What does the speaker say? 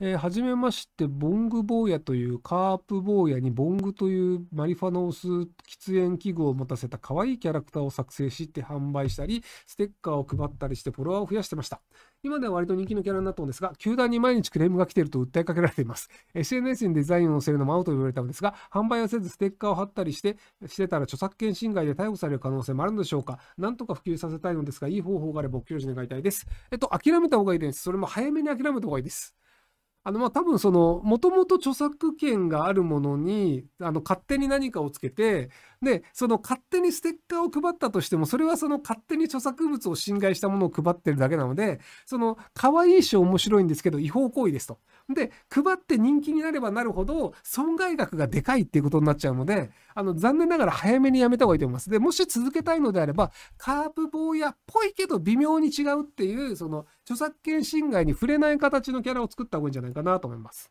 えー、はじめまして、ボング坊やというカープ坊やにボングというマリファノース喫煙器具を持たせた可愛いキャラクターを作成して販売したり、ステッカーを配ったりしてフォロワーを増やしてました。今では割と人気のキャラになったのですが、球団に毎日クレームが来ていると訴えかけられています。SNS にデザインを載せるのもアウトと言われたのですが、販売はせずステッカーを貼ったりして、してたら著作権侵害で逮捕される可能性もあるのでしょうか。なんとか普及させたいのですが、いい方法があればお教示願いたいです。えっと、諦めた方がいいです。それも早めに諦めた方がいいです。あのまあ多分そのもともと著作権があるものにあの勝手に何かをつけてでその勝手にステッカーを配ったとしてもそれはその勝手に著作物を侵害したものを配ってるだけなのでその可愛いし面白いんですけど違法行為ですと。で配って人気になればなるほど損害額がでかいっていうことになっちゃうのであの残念ながら早めにやめた方がいいと思います。でもし続けたいのであればカープ坊やっぽいけど微妙に違うっていうその著作権侵害に触れない形のキャラを作った方がいいんじゃないかなと思います。